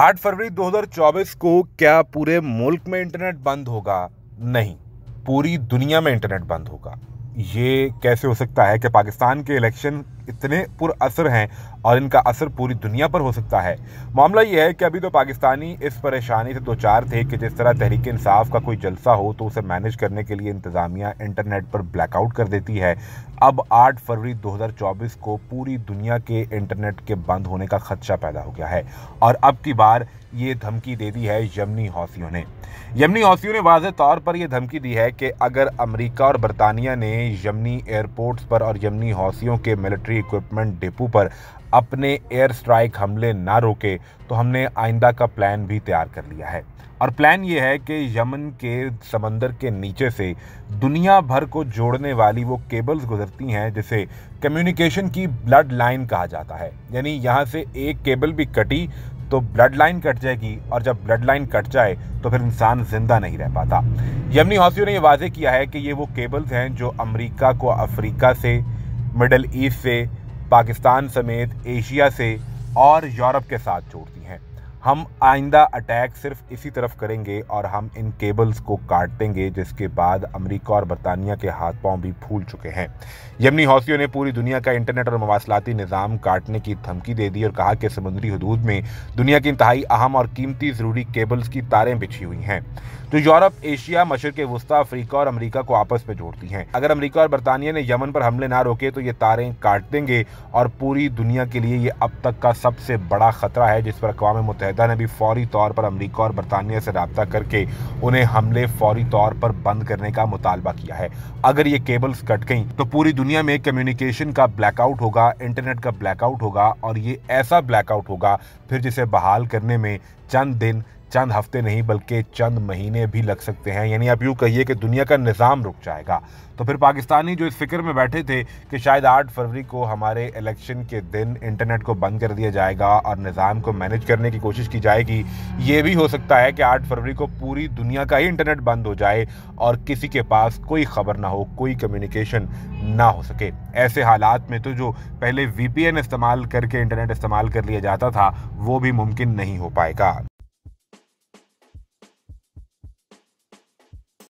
8 फरवरी 2024 को क्या पूरे मुल्क में इंटरनेट बंद होगा नहीं पूरी दुनिया में इंटरनेट बंद होगा ये कैसे हो सकता है कि पाकिस्तान के इलेक्शन इतने पुर असर हैं और इनका असर पूरी दुनिया पर हो सकता है मामला यह है कि अभी तो पाकिस्तानी इस परेशानी से दो चार थे कि जिस तरह तहरीक इंसाफ का कोई जलसा हो तो उसे मैनेज करने के लिए इंतज़ामिया इंटरनेट पर ब्लैकआउट कर देती है अब 8 फरवरी 2024 को पूरी दुनिया के इंटरनेट के बंद होने का खदशा पैदा हो गया है और अब की बार ये धमकी दे दी है यमनी हौसियों ने यमनी हौसियों ने वाज तौर पर यह धमकी दी है कि अगर अमेरिका और बरतानिया ने यमनी एयरपोर्ट्स पर और यमनी हौसियों के मिलिट्री इक्विपमेंट डिपो पर अपने एयर स्ट्राइक हमले ना रोके तो हमने आइंदा का प्लान भी तैयार कर लिया है और प्लान ये है कि यमन के समंदर के नीचे से दुनिया भर को जोड़ने वाली वो केबल्स गुजरती हैं जिसे कम्युनिकेशन की ब्लड लाइन कहा जाता है यानी यहाँ से एक केबल भी कटी तो ब्लड लाइन कट जाएगी और जब ब्लड लाइन कट जाए तो फिर इंसान ज़िंदा नहीं रह पाता यमनी हौसियों ने यह वाजे किया है कि ये वो केबल्स हैं जो अमरीका को अफ्रीका से मिडल ईस्ट से पाकिस्तान समेत एशिया से और यूरोप के साथ जोड़ती हैं हम आइंदा अटैक सिर्फ इसी तरफ करेंगे और हम इन केबल्स को काट देंगे जिसके बाद अमेरिका और बरतानिया के हाथ पांव भी फूल चुके हैं यमनी हौसियों ने पूरी दुनिया का इंटरनेट और मवासलाती निज़ाम काटने की धमकी दे दी और कहा कि समुद्री हदूद में दुनिया की इंतहाई अहम और कीमती ज़रूरी केबल्स की तारें बिछी हुई हैं जो यूरोप एशिया मशरक़ वस्ती अफ्रीका और अमरीका को आपस में जोड़ती हैं अगर अमरीका और बरतानिया ने यमन पर हमले ना रोके तो ये तारें काट देंगे और पूरी दुनिया के लिए ये अब तक का सबसे बड़ा खतरा है जिस पर अकवा मुतहद अलकायदा ने भी फौरी तौर पर अमरीका और बरतानिया से रबता करके उन्हें हमले फौरी तौर पर बंद करने का मुतालबा किया है अगर ये केबल्स कट गई तो पूरी दुनिया में कम्युनिकेशन का ब्लैकआउट होगा इंटरनेट का ब्लैकआउट होगा और ये ऐसा ब्लैकआउट होगा फिर जिसे बहाल करने में चंद दिन चंद हफ्ते नहीं बल्कि चंद महीने भी लग सकते हैं यानी आप यूँ कहिए कि दुनिया का निज़ाम रुक जाएगा तो फिर पाकिस्तानी जो इस फिक्र में बैठे थे कि शायद 8 फरवरी को हमारे इलेक्शन के दिन इंटरनेट को बंद कर दिया जाएगा और निज़ाम को मैनेज करने की कोशिश की जाएगी ये भी हो सकता है कि 8 फरवरी को पूरी दुनिया का ही इंटरनेट बंद हो जाए और किसी के पास कोई खबर ना हो कोई कम्युनिकेशन ना हो सके ऐसे हालात में तो जो पहले वी इस्तेमाल करके इंटरनेट इस्तेमाल कर लिया जाता था वो भी मुमकिन नहीं हो पाएगा